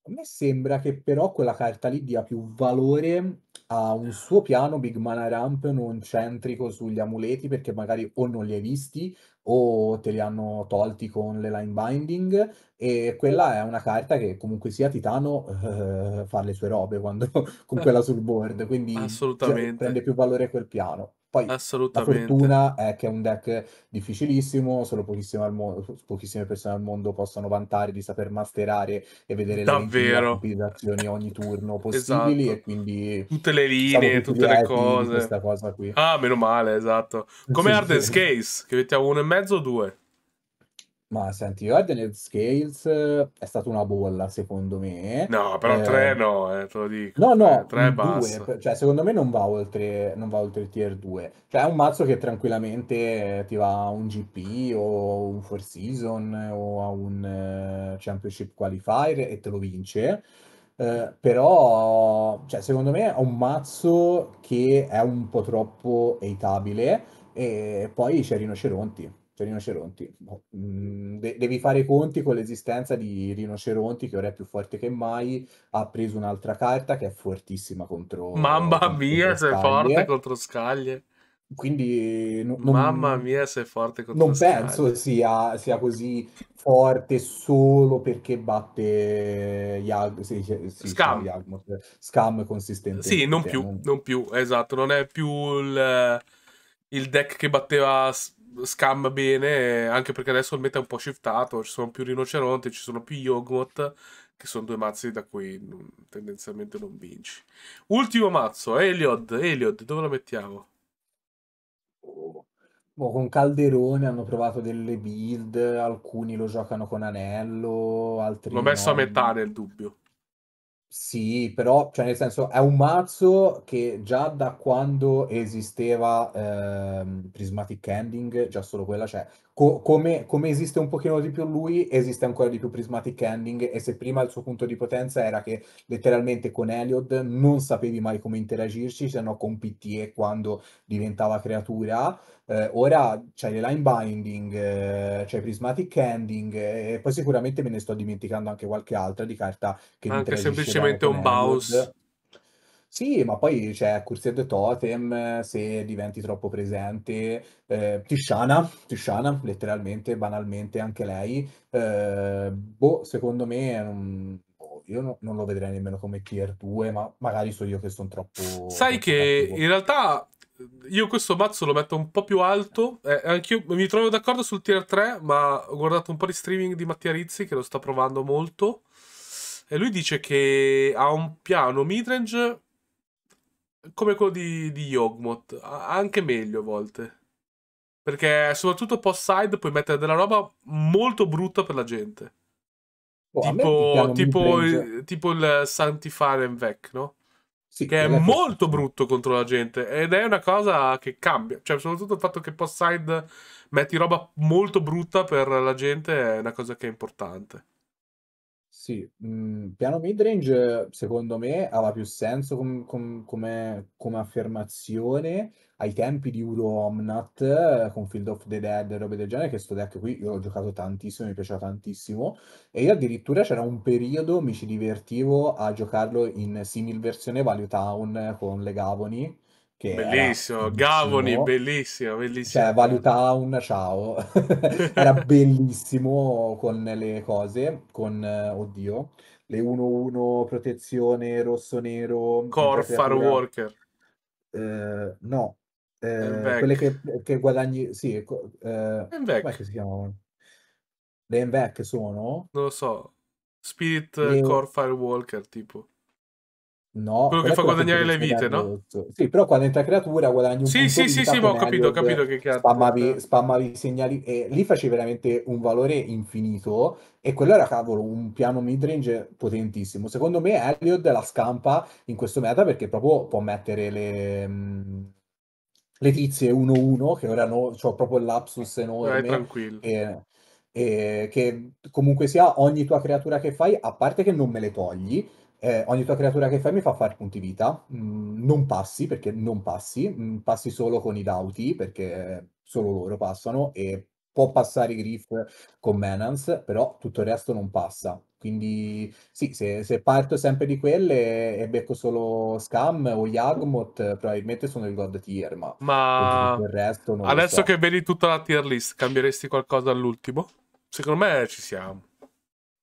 A me sembra che però quella carta lì dia più valore a un suo piano Big Mana Ramp non centrico sugli amuleti perché magari o non li hai visti o te li hanno tolti con le line binding e quella è una carta che comunque sia Titano eh, fa le sue robe quando, con quella sul board quindi Cioè, prende più valore quel piano poi la fortuna è che è un deck difficilissimo, solo pochissime, mo- pochissime, persone al mondo possono vantare di saper masterare e vedere Davvero. le compilazioni ogni turno possibili esatto. e quindi... Tutte le linee, tutte le cose. Questa cosa qui. Ah, meno male, esatto. Come sì, Arden's sì. Case, che mettiamo uno e mezzo o due? Ma senti, Guardian Scales eh, è stata una bolla, secondo me. No, però Eh, tre no, eh, te lo dico. no, Tre, no, tre basta. cioè secondo me non va oltre, non va oltre il tier 2. Cioè è un mazzo che tranquillamente eh, ti va a un GP o un Four Season o a un eh, Championship Qualifier e te lo vince. Eh, però, cioè, secondo me è un mazzo che è un po' troppo eitabile e poi c'è Rinoceronti cioè rinoceronti, boh, mm, De- devi fare i conti con l'esistenza di rinoceronti che ora è più forte che mai, ha preso un'altra carta che è fortissima contro... Mamma contro mia, sei forte contro scaglie! Quindi non, mamma mia, sei forte contro Non scaglie. penso sia, sia, così forte solo perché batte Yag, sì, sì, Scam. Yag, Scam consistente. Sì, non più, non più, esatto, non è più il, il deck che batteva scam bene, anche perché adesso il meta è un po' shiftato, ci sono più rinoceronti, ci sono più Yogmoth, che sono due mazzi da cui non, tendenzialmente non vinci. Ultimo mazzo, Eliod, Eliod, dove lo mettiamo? Boh, boh, con Calderone hanno provato delle build, alcuni lo giocano con Anello, altri L'ho messo no. a metà nel dubbio. Sì, però, cioè nel senso, è un mazzo che già da quando esisteva ehm, Prismatic Ending, già solo quella, cioè Co- come, come, esiste un pochino di più lui, esiste ancora di più Prismatic Ending e se prima il suo punto di potenza era che letteralmente con Elliot non sapevi mai come interagirci, se no con PT e quando diventava creatura, eh, ora c'hai le line binding, eh, c'hai Prismatic Ending eh, e poi sicuramente me ne sto dimenticando anche qualche altra di carta che... Anche semplicemente un Bouse. Sì, ma poi c'è cioè, Cursed Totem, se diventi troppo presente, eh, Tishana, Tishana, letteralmente, banalmente, anche lei, eh, boh, secondo me, boh, io no- non lo vedrei nemmeno come tier 2, ma magari so io che sono troppo... Sai che cattivo. in realtà io questo mazzo lo metto un po' più alto, eh, anch'io mi trovo d'accordo sul tier 3, ma ho guardato un po' di streaming di Mattia Rizzi che lo sta provando molto, e lui dice che ha un piano midrange come quello di, di Yogmoth, anche meglio a volte. Perché soprattutto post-side puoi mettere della roba molto brutta per la gente. Oh, tipo, tipo, il, tipo, il, Santifaren Vec, no? Sì, che è molto brutto contro la gente ed è una cosa che cambia. Cioè, soprattutto il fatto che post-side metti roba molto brutta per la gente è una cosa che è importante. Sì, mhmm, piano midrange secondo me aveva più senso com com come come affermazione ai tempi di Uro Omnath con Field of the Dead e robe del genere, che 'sto deck qui io l'ho giocato tantissimo, mi piaceva tantissimo e io addirittura c'era un periodo mi ci divertivo a giocarlo in simil versione Value Town eh, con le Gavoni che bellissimo, Gavoni, bellissimo, bellissimo. Cioè, Valutaun, ciao. era bellissimo con le cose, con, eh, oddio, le 1-1, protezione, rosso-nero. Core, Firewalker. Worker. Eh, no, eh, quelle che, che, guadagni, sì. Eh, come si chiamano Le Envec sono? Non lo so, Spirit e... Core Firewalker tipo. No, quello che fa guadagnare le vite, no? Sì, però quando entra creatura guadagni un sì, sì, sì, sì, ma ho capito, ho capito eh. che cazzo. Spammavi, spammavi segnali e lì facevi veramente un valore infinito e quello era, cavolo, un piano midrange potentissimo. Secondo me Elliot la scampa in questo meta perché proprio può mettere le... Mm, le tizie 1-1, che ora no, c'ho proprio il lapsus enorme. Dai, tranquillo. E che comunque sia ogni tua creatura che fai, a parte che non me le togli, eh, ogni tua creatura che fai mi fa fare punti vita, mm, non passi perché non passi, mm, passi solo con i dauti perché solo loro passano e può passare i Griff con Menance, però tutto il resto non passa. Quindi sì, se, se parto sempre di quelle e becco solo Scam o Yagmoth, probabilmente sono il God tier, ma, ma... il resto non Adesso so. che vedi tutta la tier list, cambieresti qualcosa all'ultimo? Secondo me ci siamo.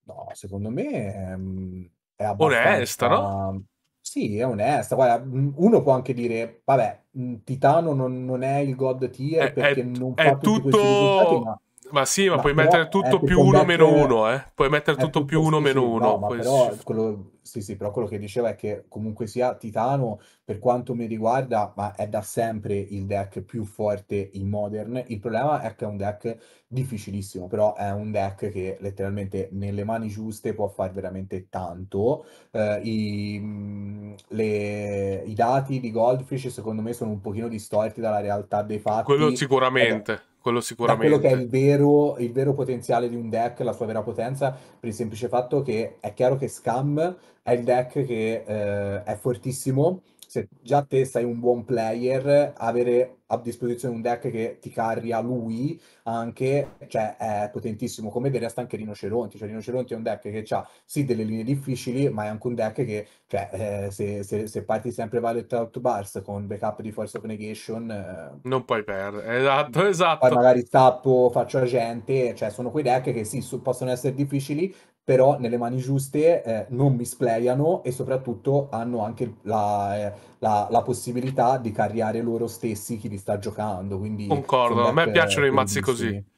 No, secondo me... Ehm è abbastanza... Onesta, no? Sì, è onesta. Guarda, uno può anche dire, vabbè, Titano non, non è il God tier è, perché è, non fa è tutti tutto... questi risultati, ma ma sì, ma, ma puoi mettere tutto eh, più 1 meno uno, eh? Puoi mettere eh, tutto, tutto più uno sì, meno uno. No, però, quello, sì, sì, però quello che diceva è che comunque sia Titano, per quanto mi riguarda, ma è da sempre il deck più forte in Modern. Il problema è che è un deck difficilissimo, però è un deck che letteralmente nelle mani giuste può fare veramente tanto. Eh, i, le, I dati di Goldfish secondo me sono un pochino distorti dalla realtà dei fatti. Quello sicuramente. Eh, quello sicuramente. Da quello che è il vero, il vero, potenziale di un deck, la sua vera potenza, per il semplice fatto che è chiaro che Scam è il deck che eh, è fortissimo, se già te sei un buon player, avere a disposizione un deck che ti carria lui anche, cioè è potentissimo, come del resto anche Rinoceronti, cioè Rinoceronti è un deck che ha sì delle linee difficili, ma è anche un deck che, cioè, eh, se, se, se, parti sempre Violet Out Bars con backup di Force of Negation... Eh, non puoi perdere, esatto, esatto. Poi esatto. magari tappo, faccio agente, cioè sono quei deck che sì, su, possono essere difficili, però nelle mani giuste eh, non misplayano e soprattutto hanno anche la, eh, la, la, possibilità di carriare loro stessi chi li sta giocando. Quindi Concordo, a me piacciono i mazzi così.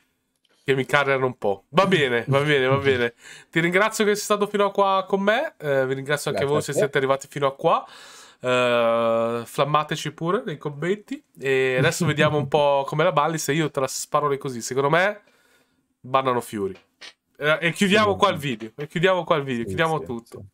Che mi carriano un po'. Va bene, va bene, va bene. Ti ringrazio che sei stato fino a qua con me. Eh, vi ringrazio Grazie anche voi se siete arrivati fino a qua. Uh, flammateci pure nei commenti. E adesso vediamo un po' come la balli. Se io te la sparo così, secondo me bannano Fiori. Eh, e chiudiamo qua il video, e chiudiamo qua il video, sì, chiudiamo sì, tutto. Sì.